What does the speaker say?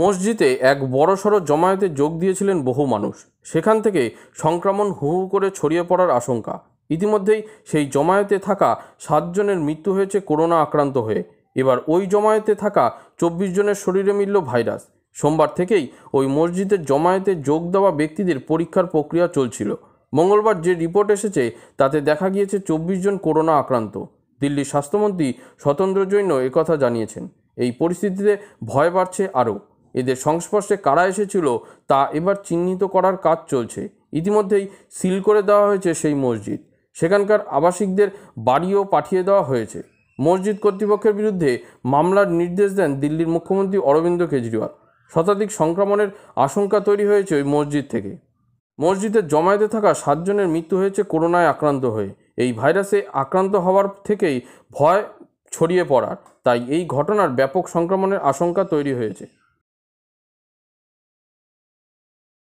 মসজিদে এক বড়সড় জমায়েতে যোগ দিয়েছিলেন বহু মানুষ সেখান থেকে সংক্রমণ হু হু করে ছড়িয়ে পড়ার আশঙ্কা ইতিমধ্যেই সেই জমায়েতে থাকা সাতজনের মৃত্যু হয়েছে করোনা আক্রান্ত হয়ে এবার ওই জমায়েতে থাকা চব্বিশ জনের শরীরে মিলল ভাইরাস সোমবার থেকেই ওই মসজিদের জমায়েতে যোগ দেওয়া ব্যক্তিদের পরীক্ষার প্রক্রিয়া চলছিল মঙ্গলবার যে রিপোর্ট এসেছে তাতে দেখা গিয়েছে চব্বিশ জন করোনা আক্রান্ত দিল্লির স্বাস্থ্যমন্ত্রী স্বতন্ত্র জৈন একথা জানিয়েছেন এই পরিস্থিতিতে ভয় বাড়ছে আরও এদের সংস্পর্শে কারা এসেছিল তা এবার চিহ্নিত করার কাজ চলছে ইতিমধ্যেই সিল করে দেওয়া হয়েছে সেই মসজিদ সেখানকার আবাসিকদের বাড়িও পাঠিয়ে দেওয়া হয়েছে মসজিদ কর্তৃপক্ষের বিরুদ্ধে মামলার নির্দেশ দেন দিল্লির মুখ্যমন্ত্রী অরবিন্দ কেজরিওয়াল শতাধিক সংক্রমণের আশঙ্কা তৈরি হয়েছে ওই মসজিদ থেকে মসজিদের জমায়েতে থাকা সাতজনের মৃত্যু হয়েছে করোনায় আক্রান্ত হয়ে এই ভাইরাসে আক্রান্ত হওয়ার থেকেই ভয় ছড়িয়ে পড়ার তাই এই ঘটনার ব্যাপক সংক্রমণের আশঙ্কা তৈরি হয়েছে